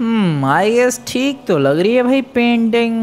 hmm, I guess ठीक तो लग रही है भाई पेंटिंग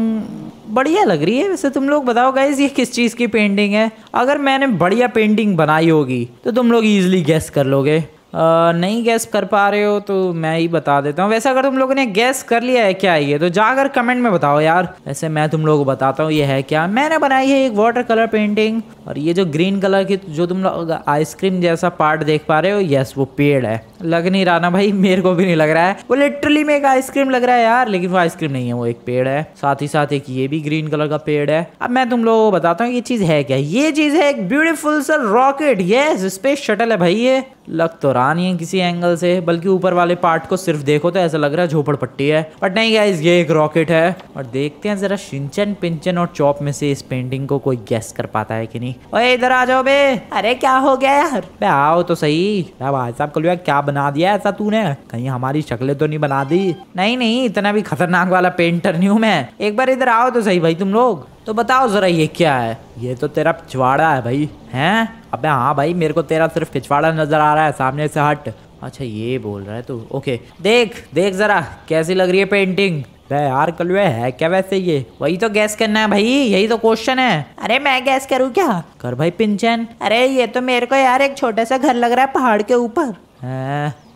बढ़िया लग रही है वैसे तुम लोग बताओ गाइज ये किस चीज़ की पेंटिंग है अगर मैंने बढ़िया पेंटिंग बनाई होगी तो तुम लोग ईजिली गेस कर लोगे नहीं गैस कर पा रहे हो तो मैं ही बता देता हूँ वैसे अगर तुम लोगों ने गैस कर लिया है क्या ये तो जाकर कमेंट में बताओ यार वैसे मैं तुम लोगों को बताता हूँ ये है क्या मैंने बनाई है एक वाटर कलर पेंटिंग और ये जो ग्रीन कलर की जो तुम लोग आइसक्रीम जैसा पार्ट देख पा रहे हो यस वो पेड़ है लग नहीं रहा ना भाई मेरे को भी नहीं लग रहा है वो लिटरली में एक आइसक्रीम लग रहा है यार लेकिन वो आइसक्रीम नहीं है वो एक पेड़ है साथ ही साथ एक ये भी ग्रीन कलर का पेड़ है अब मैं तुम लोगों को बताता हूँ ये चीज है क्या ये चीज है एक ब्यूटीफुल सर रॉकेट ये स्पेस शटल है भाई ये लग तो रहा लगा नहीं है किसी एंगल से बल्कि ऊपर वाले पार्ट को सिर्फ देखो तो ऐसा लग रहा है झोपड़पट्टी है बट नहीं गाइज ये एक रॉकेट है और देखते हैं जरा सिंचन पिंचन और चौप में से इस पेंटिंग को कोई गैस कर पाता है कि नहीं ओए इधर आ जाओ बे अरे क्या हो गया यार बे आओ तो सही भाई साहब कल क्या बना दिया ऐसा तूने कहीं हमारी शक्लें तो नहीं बना दी नहीं नहीं इतना भी खतरनाक वाला पेंटर नहीं हूँ मैं एक बार इधर आओ तो सही भाई तुम लोग तो बताओ ज़रा ये क्या है ये तो तेरा पिछवाड़ा है भाई हैं अबे हाँ भाई मेरे को तेरा सिर्फ पिछवाड़ा नज़र आ रहा है सामने से हट अच्छा ये बोल रहा है तू ओके देख देख ज़रा कैसी लग रही है पेंटिंग यार कलवे है क्या वैसे ये वही तो गैस करना है भाई यही तो क्वेश्चन है अरे मैं गैस करूँ क्या कर भाई पिंचन अरे ये तो मेरे को यार एक छोटा सा घर लग रहा है पहाड़ के ऊपर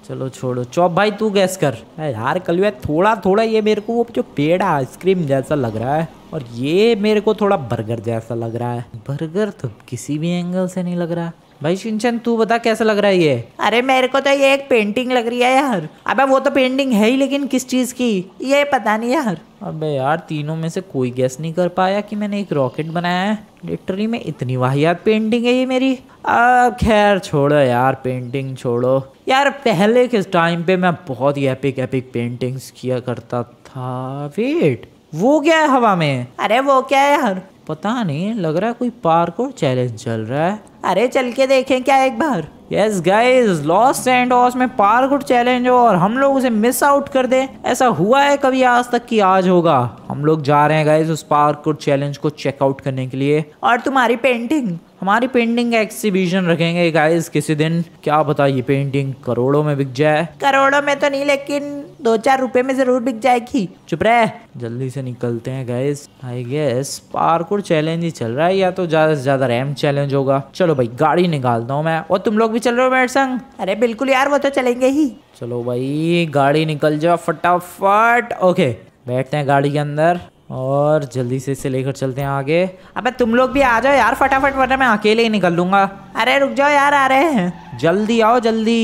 चलो छोड़ो चौप भाई तू गैस कर यार कलवे थोड़ा थोड़ा ये मेरे को वो जो पेड़ आइसक्रीम जैसा लग रहा है और ये मेरे को थोड़ा बर्गर जैसा लग रहा है बर्गर तो किसी भी एंगल से नहीं लग रहा भाई शिनचन तू बता कैसा लग रहा है ये अरे मेरे को तो ये एक पेंटिंग लग रही है यार अबे वो तो पेंटिंग है ही लेकिन किस चीज की ये पता नहीं यार अबे यार तीनों में से कोई गैस नहीं कर पाया कि मैंने एक रॉकेट बनाया है लिटरली में इतनी वाहियात पेंटिंग है ये मेरी अब खैर छोड़ो यार पेंटिंग छोड़ो यार पहले के टाइम पे मैं बहुत ही एपिक एपिक पेंटिंग्स किया करता था वेट वो क्या है हवा में अरे वो क्या है यार पता नहीं लग रहा है कोई पार्क और चैलेंज चल रहा है अरे चल के देखें क्या एक बार yes guys Los Angeles में पार्क और चैलेंज हो और हम लोग उसे मिस आउट कर दें ऐसा हुआ है कभी आज तक कि आज होगा हम लोग जा रहे हैं गाइज उस पार्क और चैलेंज को चेकआउट करने के लिए और तुम्हारी पेंटिंग हमारी पेंटिंग का रखेंगे गाइस किसी दिन क्या पता ये पेंटिंग करोड़ों में बिक जाए करोड़ों में तो नहीं लेकिन दो चार रुपए में जरूर बिक जाएगी चुप रहे जल्दी से निकलते हैं गाइस आई गेस और चैलेंज ही चल रहा है या तो ज्यादा से ज्यादा रैम चैलेंज होगा चलो भाई गाड़ी निकालता हूँ मैं और तुम लोग भी चल रहे हो मेरे संग अरे बिल्कुल यार वो तो चलेंगे ही चलो भाई गाड़ी निकल जाओ फटाफट ओके बैठते हैं गाड़ी के अंदर और जल्दी से इसे लेकर चलते हैं आगे अबे तुम लोग भी आ जाओ यार फटाफट वरना मैं अकेले ही निकल लूंगा अरे रुक जाओ यार आ रहे हैं जल्दी आओ जल्दी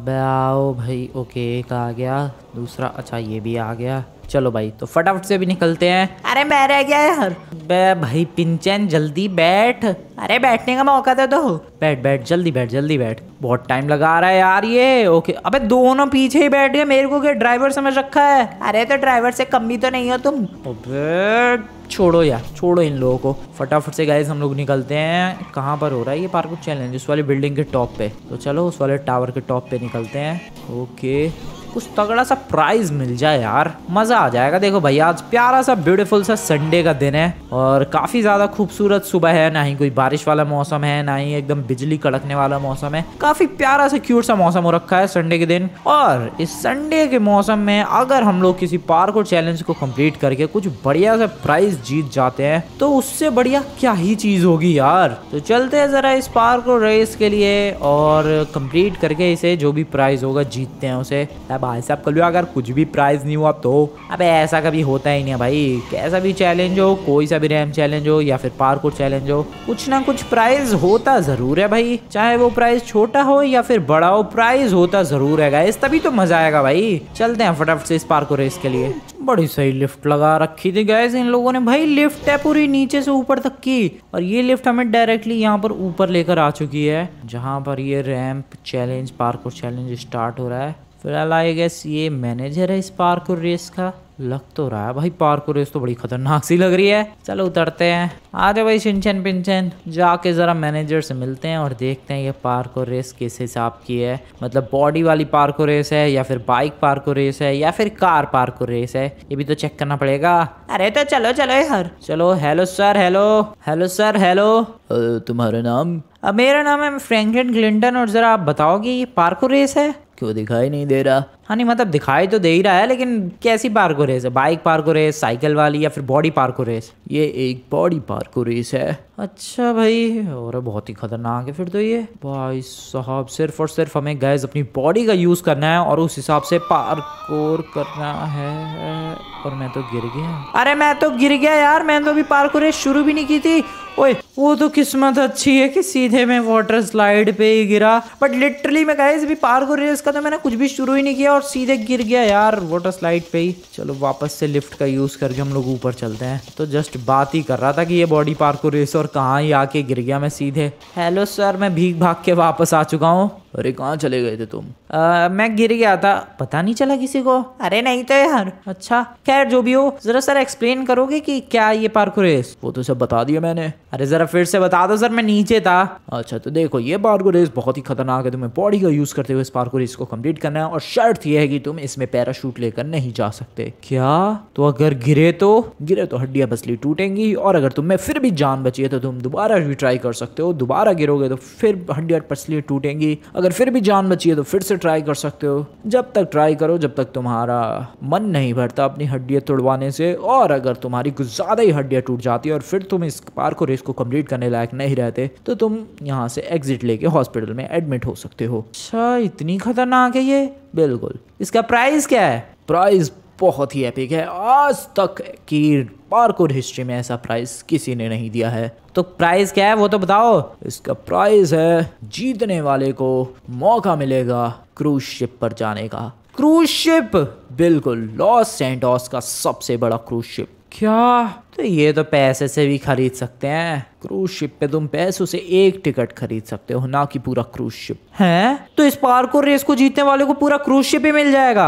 अबे आओ भाई ओके एक आ गया दूसरा अच्छा ये भी आ गया चलो भाई तो फटाफट से भी निकलते हैं अरे मैं रह गया यार बे भाई पिंचन जल्दी बैठ अरे बैठने का मौका दे दो बैठ बैठ जल्दी बैठ जल्दी बैठ बहुत टाइम लगा रहा है यार ये ओके अबे दोनों पीछे ही बैठ गए मेरे को क्या ड्राइवर समझ रखा है अरे तो ड्राइवर से कम भी तो नहीं हो तुम अबे छोड़ो यार छोड़ो इन लोगों को फटाफट से गाइस हम लोग निकलते हैं कहाँ पर हो रहा है ये पार्क चैलेंज उस वाली बिल्डिंग के टॉप पे तो चलो उस वाले टावर के टॉप पे निकलते हैं ओके कुछ तगड़ा सा प्राइज मिल जाए यार मजा आ जाएगा देखो भाई आज प्यारा सा ब्यूटीफुल सा संडे का दिन है और काफी ज्यादा खूबसूरत सुबह है ना ही कोई बारिश वाला मौसम है ना ही एकदम बिजली कड़कने वाला मौसम है काफी प्यारा सा क्यूट सा मौसम हो रखा है संडे के दिन और इस संडे के मौसम में अगर हम लोग किसी पार्क और चैलेंज को कम्प्लीट करके कुछ बढ़िया सा प्राइज जीत जाते हैं तो उससे बढ़िया क्या ही चीज होगी यार तो चलते है जरा इस पार्क और रेस के लिए और कम्प्लीट करके इसे जो भी प्राइज होगा जीतते हैं उसे है भाई साहब कल अगर कुछ भी प्राइज नहीं हुआ तो अब ऐसा कभी होता ही नहीं है भाई कैसा भी चैलेंज हो कोई सा भी रैम चैलेंज हो या फिर पार्क चैलेंज हो कुछ ना कुछ प्राइज होता जरूर है भाई चाहे वो प्राइज छोटा हो या फिर बड़ा हो प्राइज होता जरूर है गाइस तभी तो मजा आएगा भाई चलते हैं फटाफट से इस पार्को रेस के लिए बड़ी सही लिफ्ट लगा रखी थी गैस इन लोगों ने भाई लिफ्ट है पूरी नीचे से ऊपर तक की और ये लिफ्ट हमें डायरेक्टली यहाँ पर ऊपर लेकर आ चुकी है जहाँ पर ये ramp challenge parkour challenge start हो रहा है फिलहाल आई गेस ये मैनेजर है इस पार्क रेस का लग तो रहा है भाई पार्क रेस तो बड़ी खतरनाक सी लग रही है चलो उतरते हैं आ जाओ भाई सिंचन पिंचन जाके ज़रा मैनेजर से मिलते हैं और देखते हैं ये पार्क रेस किस हिसाब की है मतलब बॉडी वाली पार्क रेस है या फिर बाइक पार्क रेस है या फिर कार पार्क रेस है ये भी तो चेक करना पड़ेगा अरे तो चलो चलो हर चलो hello sir hello hello sir hello तुम्हारा नाम मेरा नाम है फ्रेंकलिन ग्लिंटन और जरा आप बताओगे ये पार्क रेस है क्यों दिखाई नहीं दे रहा हाँ नहीं मतलब दिखाई तो दे ही रहा है लेकिन कैसी पार्को रेस है बाइक पार्को रेस साइकिल वाली या फिर बॉडी पार्को रेस ये एक बॉडी पार्को रेस है अच्छा भाई और बहुत ही खतरनाक है फिर तो ये भाई साहब सिर्फ और सिर्फ हमें गैस अपनी बॉडी का यूज़ करना है और उस हिसाब से पार्कोर करना है और मैं तो गिर गया अरे मैं तो गिर गया यार मैंने तो अभी पार्को रेस शुरू भी नहीं की थी ओए वो तो किस्मत अच्छी है कि सीधे में वाटर स्लाइड पे ही गिरा बट लिटरली मैं गैस अभी पार्को रेस का तो मैंने कुछ भी शुरू ही नहीं किया और सीधे गिर गया यार वाटर स्लाइड पे ही चलो वापस से लिफ्ट का यूज़ करके हम लोग ऊपर चलते हैं तो जस्ट बात ही कर रहा था कि ये बॉडी पार्क को रेस और कहाँ ही आके गिर गया मैं सीधे हेलो सर मैं भीग भाग के वापस आ चुका हूँ अरे कहाँ चले गए थे तुम आ, मैं गिर गया था पता नहीं चला किसी को अरे नहीं तो यार अच्छा खैर जो भी हो जरा सर एक्सप्लेन करोगे कि क्या ये पार्क रेस वो तो सब बता दिया मैंने अरे जरा फिर से बता दो सर मैं नीचे था अच्छा तो देखो ये पार्क रेस बहुत ही खतरनाक है तुम्हें बॉडी का यूज करते हुए इस पार्क रेस को कम्प्लीट करना है और शर्त यह है की तुम इसमें पैराशूट लेकर नहीं जा सकते क्या तो अगर गिरे तो गिरे तो हड्डियां बसली टूटेंगी और अगर तुम्हें फिर भी जान बची है तो तुम दोबारा भी ट्राई कर सकते हो दोबारा गिरोगे तो फिर हड्डियां पसली टूटेंगी अगर फिर भी जान बची है तो फिर से ट्राई कर सकते हो जब तक ट्राई करो जब तक तुम्हारा मन नहीं भरता अपनी हड्डियाँ तोड़वाने से और अगर तुम्हारी कुछ ज़्यादा ही हड्डियाँ टूट जाती है और फिर तुम इस पार्क और रेस को कम्प्लीट करने लायक नहीं रहते तो तुम यहाँ से एग्जिट लेके हॉस्पिटल में एडमिट हो सकते हो अच्छा इतनी खतरनाक है ये बिल्कुल इसका प्राइस क्या है प्राइस बहुत ही एपिक है आज तक की पार्कोर हिस्ट्री में ऐसा प्राइस किसी ने नहीं दिया है तो प्राइस क्या है वो तो बताओ इसका प्राइस है जीतने वाले को मौका मिलेगा क्रूज शिप पर जाने का क्रूज शिप बिल्कुल लॉस एंड का सबसे बड़ा क्रूज शिप क्या तो ये तो पैसे से भी खरीद सकते हैं क्रूज शिप पे तुम पैसों से एक टिकट खरीद सकते हो ना कि पूरा क्रूज शिप है तो इस पार्क और रेस को जीतने वाले को पूरा क्रूज शिप ही मिल जाएगा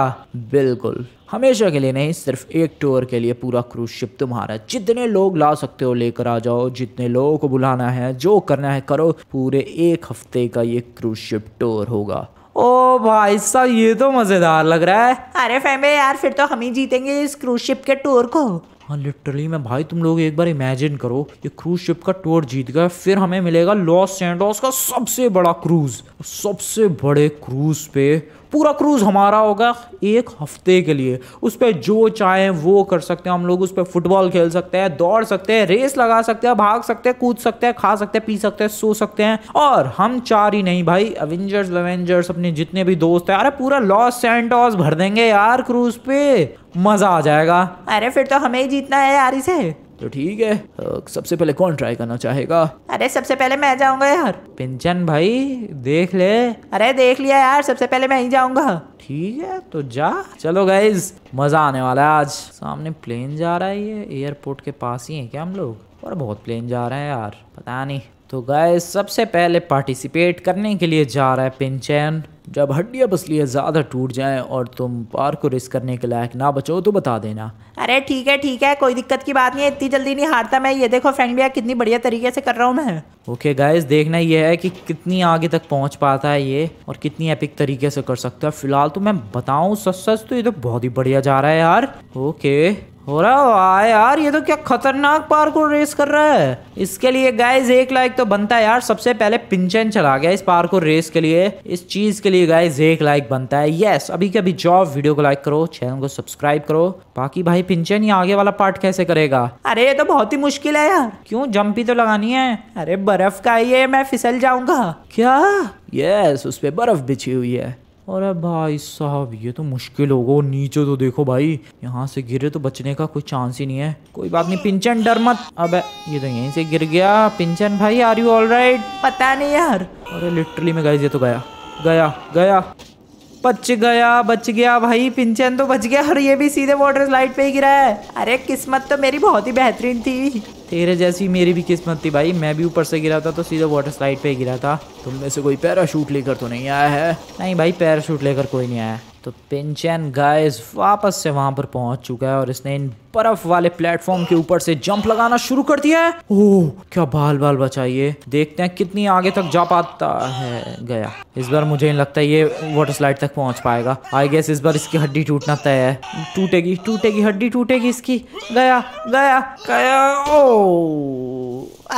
बिल्कुल हमेशा के लिए नहीं सिर्फ एक टूर के लिए पूरा क्रूज शिप तुम्हारा जितने लोग ला सकते हो लेकर आ जाओ जितने लोगों को बुलाना है जो करना है करो पूरे एक हफ्ते का ये क्रूज शिप टूर होगा ओ भाई साहब ये तो मजेदार लग रहा है अरे फैमे यार फिर तो हम ही जीतेंगे इस क्रूज शिप के टूर को हाँ लिटरली मैं भाई तुम लोग एक बार इमेजिन करो ये क्रूज शिप का टूर जीत गया फिर हमें मिलेगा लॉस सैंडोस का सबसे बड़ा क्रूज सबसे बड़े क्रूज पे पूरा क्रूज़ हमारा होगा एक हफ्ते के लिए उस पर जो चाहें वो कर सकते हैं हम लोग उस पर फुटबॉल खेल सकते हैं दौड़ सकते हैं रेस लगा सकते हैं भाग सकते हैं कूद सकते हैं खा सकते हैं पी सकते हैं सो सकते हैं और हम चार ही नहीं भाई अवेंजर्स वेवेंजर्स अपने जितने भी दोस्त हैं अरे पूरा लॉस सेंटॉस भर देंगे यार क्रूज पे मजा आ जाएगा अरे फिर तो हमें ही जीतना है यार इसे तो ठीक है तो सबसे पहले कौन ट्राई करना चाहेगा अरे सबसे पहले मैं जाऊंगा यार पिंचन भाई देख ले अरे देख लिया यार सबसे पहले मैं ही जाऊंगा ठीक है तो जा चलो गाइज मजा आने वाला है आज सामने प्लेन जा रहा है ये एयरपोर्ट के पास ही है क्या हम लोग और बहुत प्लेन जा रहे हैं यार पता नहीं तो गाय सबसे पहले पार्टिसिपेट करने के लिए जा रहा है पिनचैन जब हड्डियाँ बसलियाँ ज़्यादा टूट जाएं और तुम पार को रिस्क करने के लायक ना बचो तो बता देना अरे ठीक है ठीक है कोई दिक्कत की बात नहीं है इतनी जल्दी नहीं हारता मैं ये देखो फ्रेंड भैया कितनी बढ़िया तरीके से कर रहा हूँ मैं ओके गाइस देखना ये है कि कितनी आगे तक पहुँच पाता है ये और कितनी एपिक तरीके से कर सकता है फिलहाल तो मैं बताऊँ सच सच तो ये तो बहुत ही बढ़िया जा रहा है यार ओके हो रहा वाह हाँ यार ये तो क्या खतरनाक पार्कोर रेस कर रहा है इसके लिए गाइज एक लाइक तो बनता है यार सबसे पहले पिंचन चला गया इस पार्कोर रेस के लिए इस चीज के लिए गाइज एक लाइक बनता है यस अभी के अभी जाओ वीडियो को लाइक करो चैनल को सब्सक्राइब करो बाकी भाई पिंचन ये आगे वाला पार्ट कैसे करेगा अरे ये तो बहुत ही मुश्किल है यार क्यों जम्पी तो लगानी है अरे बर्फ का ये मैं फिसल जाऊंगा क्या यस उस पर बर्फ बिछी हुई है अरे भाई साहब ये तो मुश्किल होगा नीचे तो देखो भाई यहाँ से गिरे तो बचने का कोई चांस ही नहीं है कोई बात नहीं पिंचन डर मत अब ये तो यहीं से गिर गया पिंचन भाई आर यू ऑल राइट पता नहीं यार अरे लिटरली में गई ये तो गया गया गया बच गया बच गया भाई पिंचन तो बच गया और ये भी सीधे वाटर स्लाइड पे ही गिरा है अरे किस्मत तो मेरी बहुत ही बेहतरीन थी तेरे जैसी मेरी भी किस्मत थी भाई मैं भी ऊपर से गिरा था तो सीधा वाटर स्लाइड पे गिरा था तुम में से कोई पैराशूट लेकर तो नहीं आया है नहीं भाई पैराशूट लेकर कोई नहीं आया तो पिंचन गाइस वापस से वहां पर पहुंच चुका है और इसने इन बर्फ वाले प्लेटफॉर्म के ऊपर से जंप लगाना शुरू कर दिया है ओह क्या बाल बाल बचाइए देखते हैं कितनी आगे तक जा पाता है गया इस बार मुझे नहीं लगता ये वाटर स्लाइड तक पहुंच पाएगा आई गेस इस बार इसकी हड्डी टूटना तय है टूटेगी टूटेगी हड्डी टूटेगी इसकी गया गया गया ओ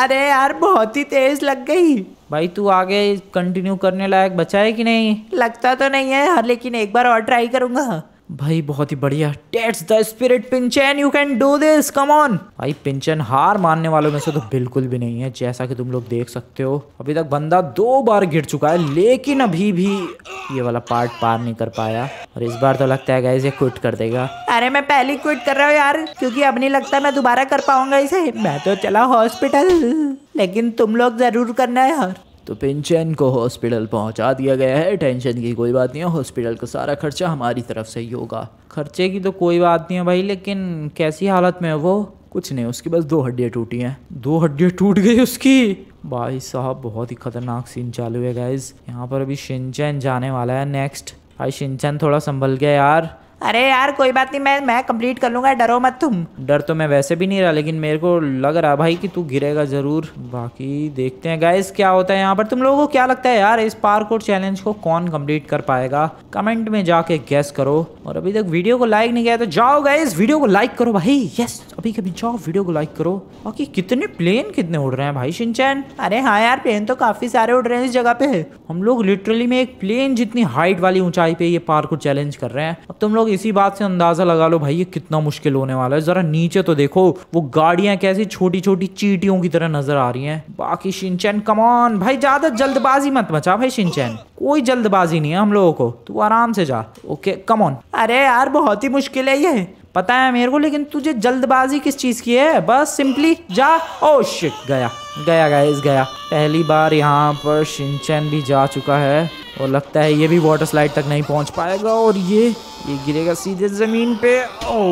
अरे यार बहुत ही तेज लग गई भाई तू आगे कंटिन्यू करने लायक बचा है कि नहीं लगता तो नहीं है लेकिन एक बार और ट्राई करूंगा भाई बहुत ही बढ़िया टेट्स द स्पिरिट पिंचन you can do this come on भाई पिंचन हार मानने वालों में से तो बिल्कुल भी नहीं है जैसा कि तुम लोग देख सकते हो अभी तक बंदा दो बार गिर चुका है लेकिन अभी भी ये वाला पार्ट पार नहीं कर पाया और इस बार तो लगता है गाइज ये क्विट कर देगा अरे मैं पहले क्विट कर रहा हूँ यार क्योंकि अब नहीं लगता मैं दोबारा कर पाऊंगा इसे मैं तो चला हॉस्पिटल लेकिन तुम लोग जरूर करना है यार तो पिंचन को हॉस्पिटल पहुंचा दिया गया है टेंशन की कोई बात नहीं है हॉस्पिटल का सारा खर्चा हमारी तरफ से ही होगा खर्चे की तो कोई बात नहीं है भाई लेकिन कैसी हालत में है वो कुछ नहीं उसकी बस दो हड्डियाँ टूटी हैं दो हड्डियाँ टूट गई उसकी भाई साहब बहुत ही खतरनाक सीन चालू है गाइज यहाँ पर अभी शिनचैन जाने वाला है नेक्स्ट भाई शिनचैन थोड़ा संभल गया यार अरे यार कोई बात नहीं मैं मैं कंप्लीट कर लूंगा डरो मत तुम डर तो मैं वैसे भी नहीं रहा लेकिन मेरे को लग रहा भाई कि तू गिरेगा जरूर बाकी देखते हैं गाइस क्या होता है यहाँ पर तुम लोगों को क्या लगता है यार इस पार्कोर चैलेंज को कौन कंप्लीट कर पाएगा कमेंट में जाके गैस करो और अभी तक वीडियो को लाइक नहीं किया तो जाओ गाइस वीडियो को लाइक करो भाई यस अभी कभी जाओ वीडियो को लाइक करो बाकी कितने प्लेन कितने उड़ रहे हैं भाई शिनचैन अरे हाँ यार प्लेन तो काफी सारे उड़ रहे हैं इस जगह पे हम लोग लिटरली में एक प्लेन जितनी हाइट वाली ऊंचाई पे ये पार्कोर चैलेंज कर रहे हैं अब तुम लोग इसी बात से अंदाज़ा लगा लो भाई ये कितना मुश्किल होने वाला है ज़रा नीचे तो देखो वो गाड़ियां कैसी छोटी छोटी चीटियों की तरह नजर आ रही हैं बाकी शिनचैन कमान भाई ज़्यादा जल्दबाजी मत मचा भाई शिनचैन कोई जल्दबाजी नहीं है हम लोगों को तू आराम से जा ओके कमॉन अरे यार बहुत ही मुश्किल है ये पता है मेरे को लेकिन तुझे जल्दबाजी किस चीज़ की है बस सिंपली जा ओ oh, शिट गया गया गाइस गया पहली बार यहाँ पर शिनचैन भी जा चुका है और लगता है ये भी वाटर स्लाइड तक नहीं पहुंच पाएगा और ये ये गिरेगा सीधे ज़मीन पे ओ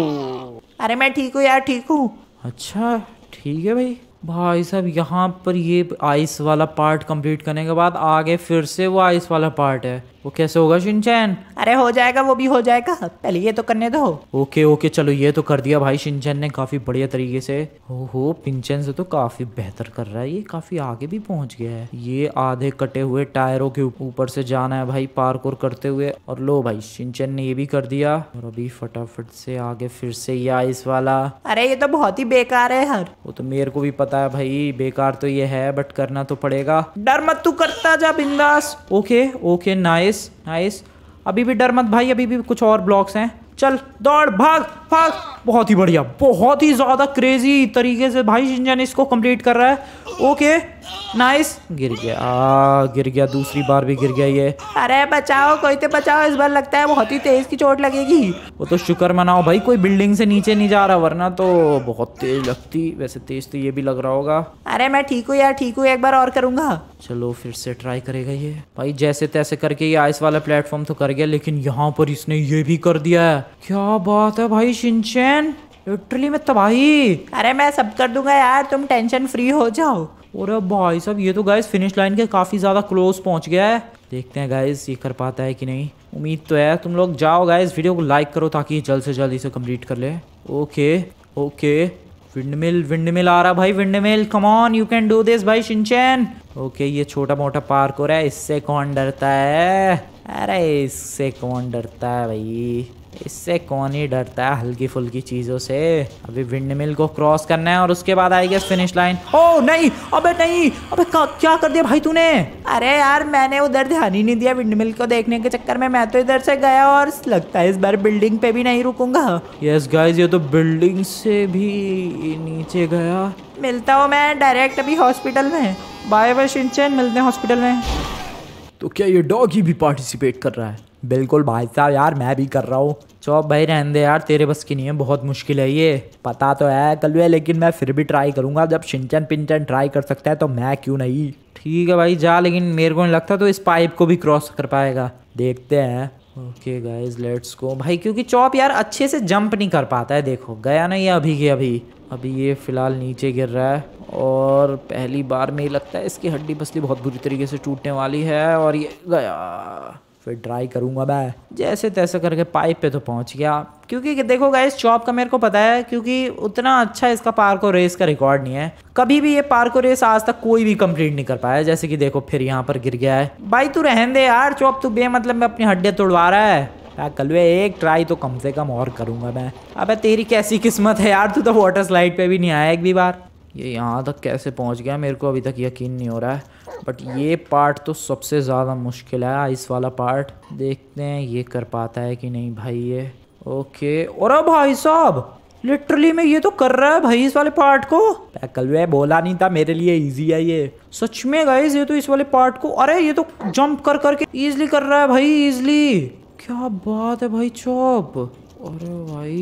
अरे मैं ठीक हूँ यार ठीक हूँ अच्छा ठीक है भाई भाई साहब यहाँ पर ये आइस वाला पार्ट कंप्लीट करने के बाद आगे फिर से वो आइस वाला पार्ट है वो कैसे होगा शिनचैन अरे हो जाएगा वो भी हो जाएगा पहले ये तो करने दो ओके ओके चलो ये तो कर दिया भाई शिनचैन ने काफी बढ़िया तरीके से हो हो पिंचन से तो काफी बेहतर कर रहा है ये काफी आगे भी पहुंच गया है ये आधे कटे हुए टायरों के ऊपर से जाना है भाई पार्कोर करते हुए और लो भाई शिनचैन ने ये भी कर दिया और अभी फटाफट से आगे फिर से ये आइस वाला अरे ये तो बहुत ही बेकार है हर वो तो मेरे को भी पता है भाई बेकार तो ये है बट करना तो पड़ेगा डर मत तू करता जा बिंदास okay okay nice nice nice अभी भी डर मत भाई अभी भी कुछ और ब्लॉक्स हैं चल दौड़ भाग भाग बहुत ही बढ़िया बहुत ही ज़्यादा क्रेजी तरीके से भाई शिंजन इसको कंप्लीट कर रहा है ओके नाइस गिर गया आ, हाँ, गिर गया दूसरी बार भी गिर गया ये अरे बचाओ कोई तो बचाओ इस बार लगता है बहुत ही तेज की चोट लगेगी वो तो शुक्र मनाओ भाई कोई बिल्डिंग से नीचे नहीं जा रहा वरना तो बहुत तेज लगती वैसे तेज तो ये भी लग रहा होगा अरे मैं ठीक हूँ यार ठीक हूँ एक बार और करूंगा चलो फिर से ट्राई करेगा ये भाई जैसे तैसे करके ये आइस वाला प्लेटफॉर्म तो कर गया लेकिन यहाँ पर इसने ये भी कर दिया है क्या बात है भाई शिंचे मैन लिटरली मैं तबाही अरे मैं सब कर दूंगा यार तुम टेंशन फ्री हो जाओ और भाई सब ये तो गाइस फिनिश लाइन के काफ़ी ज़्यादा क्लोज पहुंच गया है देखते हैं गाइस ये कर पाता है कि नहीं उम्मीद तो है तुम लोग जाओ गाइस वीडियो को लाइक करो ताकि जल्द से जल्द इसे कंप्लीट कर ले ओके ओके विंडमिल विंडमिल आ रहा भाई windmill come on you can do this भाई शिनचैन ओके ये छोटा मोटा पार्क हो रहा है इससे कौन डरता है अरे इससे कौन डरता है भाई इससे कौन ही डरता है हल्की फुल्की चीजों से अभी विंड मिल को क्रॉस करना है और उसके बाद आएगी फिनिश लाइन ओ नहीं अबे नहीं अबे क्या कर दिया भाई तूने अरे यार मैंने उधर ध्यान ही नहीं दिया विंड मिल को देखने के चक्कर में मैं तो इधर से गया और लगता है इस बार बिल्डिंग पे भी नहीं रुकूंगा यस गाइज ये तो बिल्डिंग से भी नीचे गया मिलता हूँ मैं डायरेक्ट अभी हॉस्पिटल में बाय बाय शिनचैन मिलते हैं हॉस्पिटल में तो क्या ये डॉग ही भी पार्टिसिपेट कर रहा है बिल्कुल भाई साहब यार मैं भी कर रहा हूँ चौप भाई रहने दे यार तेरे बस की नहीं है बहुत मुश्किल है ये पता तो है कलवे लेकिन मैं फिर भी ट्राई करूँगा जब छिंचन पिंचन ट्राई कर सकता है तो मैं क्यों नहीं ठीक है भाई जा लेकिन मेरे को नहीं लगता तो इस पाइप को भी क्रॉस कर पाएगा देखते हैं ओके गाइज लेट्स गो भाई क्योंकि चौप यार अच्छे से जंप नहीं कर पाता है देखो गया ना ये अभी के अभी अभी ये फ़िलहाल नीचे गिर रहा है और पहली बार में ही लगता है इसकी हड्डी पसली बहुत बुरी तरीके से टूटने वाली है और ये गया फिर ट्राई करूँगा मैं जैसे तैसे करके पाइप पे तो पहुँच गया क्योंकि देखो गाइस चॉप का मेरे को पता है क्योंकि उतना अच्छा इसका पार्को रेस का रिकॉर्ड नहीं है कभी भी ये पार्को रेस आज तक कोई भी कंप्लीट नहीं कर पाया जैसे कि देखो फिर यहाँ पर गिर गया है भाई तू रहन दे यार चॉप तू बे मतलब मैं अपनी हड्डियाँ तोड़वा रहा है यार कलवे एक ट्राई तो कम से कम और करूँगा मैं अबे तेरी कैसी किस्मत है यार तू तो वाटर स्लाइड पे भी नहीं आया एक भी बार ये यहाँ तक कैसे पहुँच गया मेरे को अभी तक यकीन नहीं हो रहा है बट ये पार्ट तो सबसे ज़्यादा मुश्किल है इस वाला पार्ट देखते हैं ये कर पाता है कि नहीं भाई ये ओके और भाई साहब लिटरली मैं ये तो कर रहा है भाई इस वाले पार्ट को कल वे बोला नहीं था मेरे लिए इजी है ये सच में गाइज ये तो इस वाले पार्ट को अरे ये तो जंप कर करके इजली कर रहा है भाई इजली क्या बात है भाई चौप अरे भाई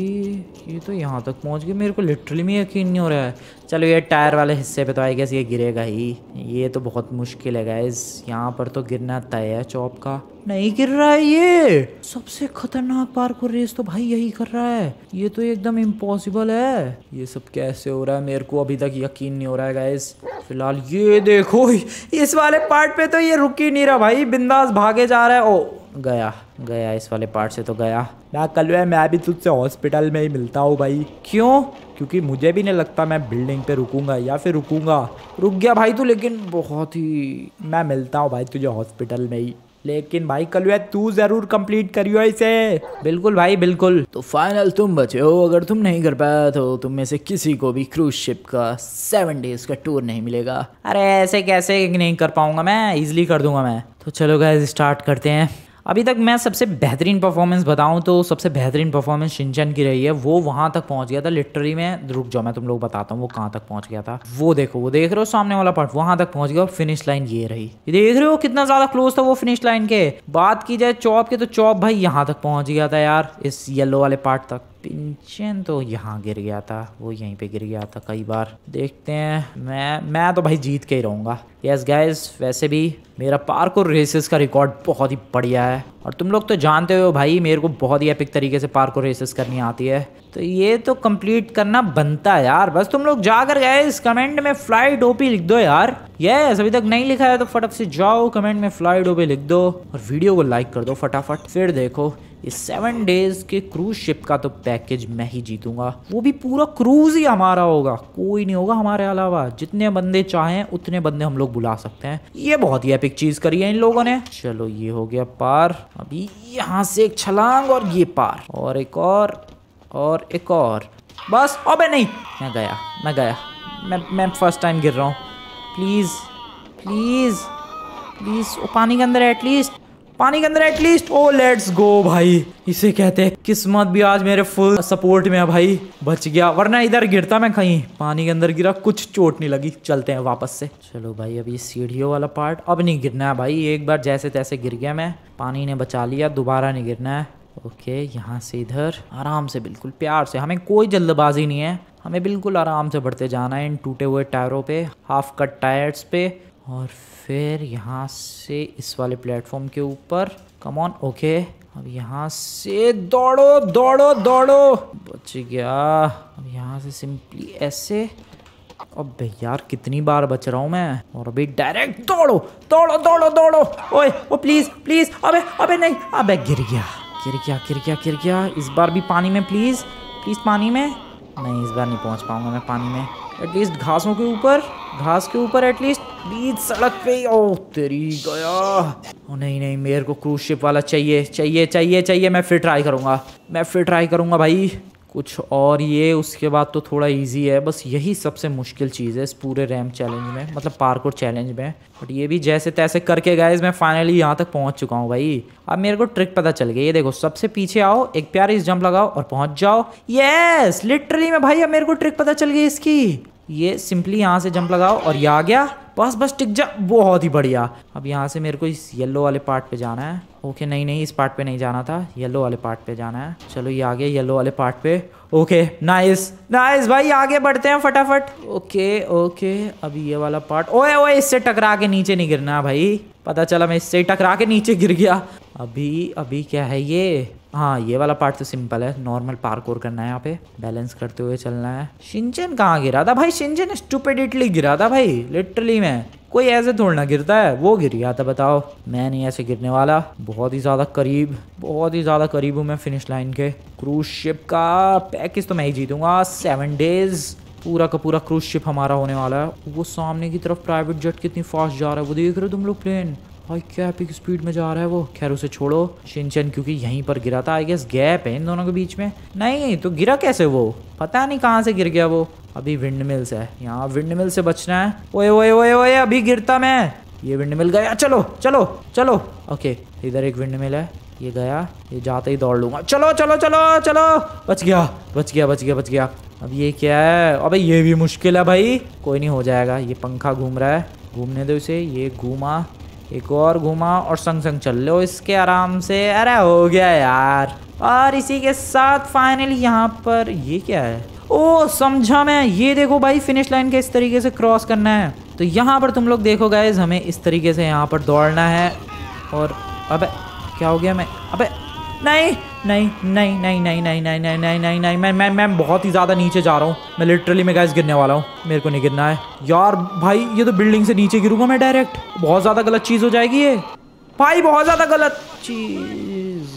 ये तो यहाँ तक पहुँच गए मेरे को लिटरली में यकीन नहीं हो रहा है चलो ये टायर वाले हिस्से पे तो आई गैस ये गिरेगा ही ये तो बहुत मुश्किल है गैस यहाँ पर तो गिरना तय है चौप का नहीं गिर रहा है ये सबसे खतरनाक पार्कोर रेस तो भाई यही कर रहा है ये तो एकदम इम्पॉसिबल है ये सब कैसे हो रहा है मेरे को अभी तक यकीन नहीं हो रहा है गैस फिलहाल ये देखो इस वाले पार्ट पे तो ये रुक ही नहीं रहा भाई बिंदास भागे जा रहा है ओ गया गया इस वाले पार्ट से तो गया ना कलवे मैं भी तुझसे हॉस्पिटल में ही मिलता हूँ भाई क्यों क्योंकि मुझे भी नहीं लगता मैं बिल्डिंग पे रुकूंगा या फिर रुकूंगा रुक गया भाई तू लेकिन बहुत ही मैं मिलता हूँ भाई तुझे हॉस्पिटल में ही लेकिन भाई कल तू जरूर कंप्लीट करियो इसे बिल्कुल भाई बिल्कुल तो फाइनल तुम बचे हो अगर तुम नहीं कर पाया तो तुम में से किसी को भी क्रूज शिप का सेवन डेज का टूर नहीं मिलेगा अरे ऐसे कैसे नहीं कर पाऊंगा मैं इजिली कर दूंगा मैं तो चलो गाइस स्टार्ट करते हैं अभी तक मैं सबसे बेहतरीन परफॉर्मेंस बताऊं तो सबसे बेहतरीन परफॉर्मेंस शिनचैन की रही है वो वहां तक पहुंच गया था लिटरली मैं रुक जाओ मैं तुम लोग बताता हूँ वो कहाँ तक पहुंच गया था वो देखो वो देख रहे हो सामने वाला पार्ट वहां तक पहुंच गया और फिनिश लाइन ये रही ये देख रहे हो कितना ज्यादा क्लोज था वो फिनिश लाइन के बात की जाए चौप के तो चौप भाई यहाँ तक पहुंच गया था यार इस येलो वाले पार्ट तक पिंचन तो यहाँ गिर गया था वो यहीं पे गिर गया था कई बार देखते हैं मैं मैं तो भाई जीत के ही रहूँगा यस गाइस वैसे भी मेरा पार्क और रेसेस का रिकॉर्ड बहुत ही बढ़िया है और तुम लोग तो जानते हो भाई मेरे को बहुत ही एपिक तरीके से पार्क और रेसेस करनी आती है तो ये तो कंप्लीट करना बनता है यार बस तुम लोग जाकर गए कमेंट में फ्लाई डोपी लिख दो यार ये अभी तक नहीं लिखा है तो फटाफट से जाओ कमेंट में फ्लाई डोपी लिख दो और वीडियो को लाइक कर दो फटाफट फिर देखो इस सेवन डेज के क्रूज शिप का तो पैकेज मैं ही जीतूंगा वो भी पूरा क्रूज ही हमारा होगा कोई नहीं होगा हमारे अलावा जितने बंदे चाहें उतने बंदे हम लोग बुला सकते हैं ये बहुत ही एपिक चीज करी है इन लोगों ने चलो ये हो गया पार अभी यहाँ से एक छलांग और ये पार और एक और और एक और बस अबे नहीं मैं गया मैं गया मैं मैं फर्स्ट टाइम गिर रहा हूँ प्लीज़ प्लीज़ प्लीज़ वो पानी के अंदर एटलीस्ट पानी के अंदर एटलीस्ट ओ लेट्स गो भाई इसे कहते हैं किस्मत भी आज मेरे फुल सपोर्ट में है भाई बच गया वरना इधर गिरता मैं कहीं पानी के अंदर गिरा कुछ चोट नहीं लगी चलते हैं वापस से चलो भाई अभी सीढ़ियों वाला पार्ट अब नहीं गिरना है भाई एक बार जैसे तैसे गिर गया मैं पानी ने बचा लिया दोबारा नहीं गिरना है ओके यहाँ से इधर आराम से बिल्कुल प्यार से हमें कोई जल्दबाजी नहीं है हमें बिल्कुल आराम से बढ़ते जाना है इन टूटे हुए टायरों पे हाफ कट टायर्स पे और फिर यहाँ से इस वाले प्लेटफॉर्म के ऊपर ऑन ओके अब यहाँ से दौड़ो दौड़ो दौड़ो बच गया अब यहाँ से सिंपली ऐसे अब यार कितनी बार बच रहा हूँ मैं और अभी डायरेक्ट दौड़ो दौड़ो दौड़ो दौड़ो ओए ओ प्लीज प्लीज अबे अबे नहीं अबे गिर गया गिर गया गिर गया गिर गया इस बार भी पानी में प्लीज प्लीज पानी में नहीं इस बार नहीं पहुँच पाऊंगा मैं पानी में एटलीस्ट घासों के ऊपर घास के ऊपर एटलीस्ट बीच सड़क पे ओ तेरी गया ओ नहीं नहीं मेरे को क्रूज शिप वाला चाहिए चाहिए चाहिए चाहिए मैं फिर ट्राई करूँगा मैं फिर ट्राई करूँगा भाई कुछ और ये उसके बाद तो थोड़ा इजी है बस यही सबसे मुश्किल चीज़ है इस पूरे रैम चैलेंज में मतलब पार्कोर चैलेंज में बट ये भी जैसे तैसे करके गए मैं फाइनली यहाँ तक पहुँच चुका हूँ भाई अब मेरे को ट्रिक पता चल गई ये देखो सबसे पीछे आओ एक प्यारी जंप लगाओ और पहुँच जाओ येस लिटरली में भाई अब मेरे को ट्रिक पता चल गई इसकी ये सिंपली यहाँ से जंप लगाओ और ये आ गया बस बस टिक जा बहुत ही बढ़िया अब यहाँ से मेरे को इस येलो वाले पार्ट पे जाना है ओके नहीं नहीं इस पार्ट पे नहीं जाना था येलो वाले पार्ट पे जाना है चलो ये आगे येलो वाले पार्ट पे ओके नाइस नाइस भाई आगे बढ़ते हैं फटाफट ओके ओके अब ये वाला पार्ट ओए ओए इससे टकरा के नीचे नहीं गिरना भाई पता चला मैं इससे टकरा के नीचे गिर गया अभी अभी क्या है ये हाँ ये वाला पार्ट तो सिंपल है नॉर्मल पार्क करना है यहाँ पे बैलेंस करते हुए चलना है शिंचन कहाँ गिरा था भाई शिंचन स्टूपिडिटली गिरा था भाई लिटरली में कोई ऐसे थोड़ा ना गिरता है वो गिर गया था बताओ मैं नहीं ऐसे गिरने वाला बहुत ही ज्यादा करीब बहुत ही ज्यादा करीब हूँ मैं फिनिश लाइन के क्रूज शिप का पैकेज तो मैं ही जीतूंगा सेवन डेज पूरा का पूरा क्रूज शिप हमारा होने वाला है वो सामने की तरफ प्राइवेट जेट कितनी फास्ट जा रहा है वो देख रहे हो तुम लोग प्लेन भाई क्या एपिक स्पीड में जा रहा है वो खैर उसे छोड़ो शिनचन क्योंकि यहीं पर गिरा था आई गेस गैप है इन दोनों के बीच में नहीं तो गिरा कैसे वो पता नहीं कहाँ से गिर गया वो अभी विंड मिल्स से है यहाँ विंड मिल से बचना है ओए ओए ओए ओए अभी गिरता मैं ये विंड मिल गया चलो चलो चलो ओके इधर एक विंड मिल है ये गया ये जाते ही दौड़ लूंगा चलो चलो चलो चलो बच गया बच गया बच गया बच गया अब ये क्या है अबे ये भी मुश्किल है भाई कोई नहीं हो जाएगा ये पंखा घूम रहा है घूमने दो इसे ये घूमा एक और घुमा और संग संग चल लो इसके आराम से अरे हो गया यार और इसी के साथ फाइनली यहाँ पर ये क्या है ओ समझा मैं ये देखो भाई फिनिश लाइन के इस तरीके से क्रॉस करना है तो यहाँ पर तुम लोग देखो गाइज हमें इस तरीके से यहाँ पर दौड़ना है और अब क्या हो गया मैं अबे नहीं नहीं नहीं नहीं नहीं नहीं नहीं नहीं नहीं नहीं नहीं मैं मैं मैं बहुत ही ज़्यादा नीचे जा रहा हूँ मैं लिटरली मैं गैस गिरने वाला हूँ मेरे को नहीं गिरना है यार भाई ये तो बिल्डिंग से नीचे गिरूंगा मैं डायरेक्ट बहुत ज़्यादा गलत चीज़ हो जाएगी ये भाई बहुत ज़्यादा गलत चीज़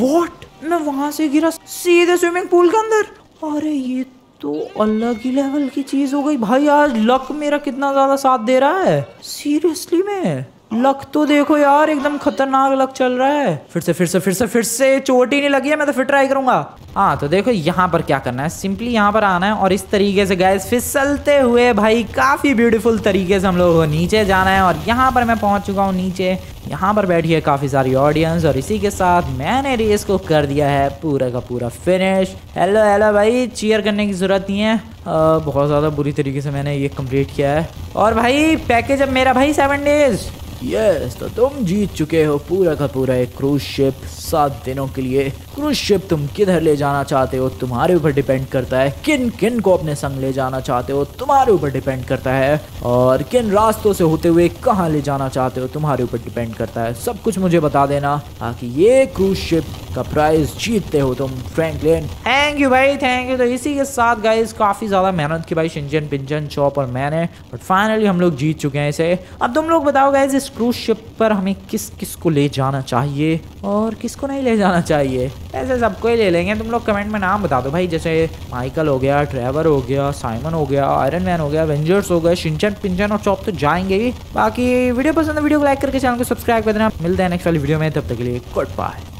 वॉट मैं वहाँ से गिरा सीधे स्विमिंग पूल के अंदर अरे ये तो अलग ही लेवल की चीज़ हो गई भाई आज लक मेरा कितना ज़्यादा साथ दे रहा है सीरियसली मैं लक तो देखो यार एकदम खतरनाक लक चल रहा है फिर से फिर से फिर से फिर से चोट ही नहीं लगी है मैं तो फिर ट्राई करूंगा हाँ तो देखो यहाँ पर क्या करना है सिंपली यहाँ पर आना है और इस तरीके से गैस फिसलते हुए भाई काफी ब्यूटीफुल तरीके से हम लोगों को नीचे जाना है और यहाँ पर मैं पहुंच चुका हूँ नीचे यहाँ पर बैठी है काफ़ी सारी ऑडियंस और इसी के साथ मैंने रेस को कर दिया है पूरा का पूरा फिनिश हेलो हेलो भाई चीयर करने की ज़रूरत नहीं है आ, बहुत ज़्यादा बुरी तरीके से मैंने ये कम्प्लीट किया है और भाई पैकेज अब मेरा भाई सेवन डेज यस तो तुम जीत चुके हो पूरा का पूरा एक क्रूज शिप सात दिनों के लिए क्रूज शिप तुम किधर ले जाना चाहते हो तुम्हारे ऊपर डिपेंड करता है किन किन को अपने संग ले जाना चाहते हो तुम्हारे ऊपर डिपेंड करता है और किन रास्तों से होते हुए कहाँ ले जाना चाहते हो तुम्हारे ऊपर डिपेंड करता है सब कुछ मुझे बता देना ताकि ये क्रूज शिप का प्राइज जीतते हो तुम फ्रेंकलिन थैंक यू भाई थैंक यू तो इसी के साथ गाइज काफी ज्यादा मेहनत की भाई शिंजन पिंजन चौप और मैंने बट फाइनली हम लोग जीत चुके हैं इसे अब तुम लोग बताओ गाइज इस क्रूज शिप पर हमें किस किस को ले जाना चाहिए और किस इसको नहीं ले जाना चाहिए ऐसे सबको ही ले लेंगे तुम लोग कमेंट में नाम बता दो भाई जैसे माइकल हो गया ट्रेवर हो गया साइमन हो गया आयरन मैन हो गया एवेंजर्स हो गए शिंचन पिंचन और चौप तो जाएंगे ही बाकी वीडियो पसंद है वीडियो को लाइक करके चैनल को सब्सक्राइब कर देना मिलते हैं नेक्स्ट वाली वीडियो में तब तक के लिए गुड बाय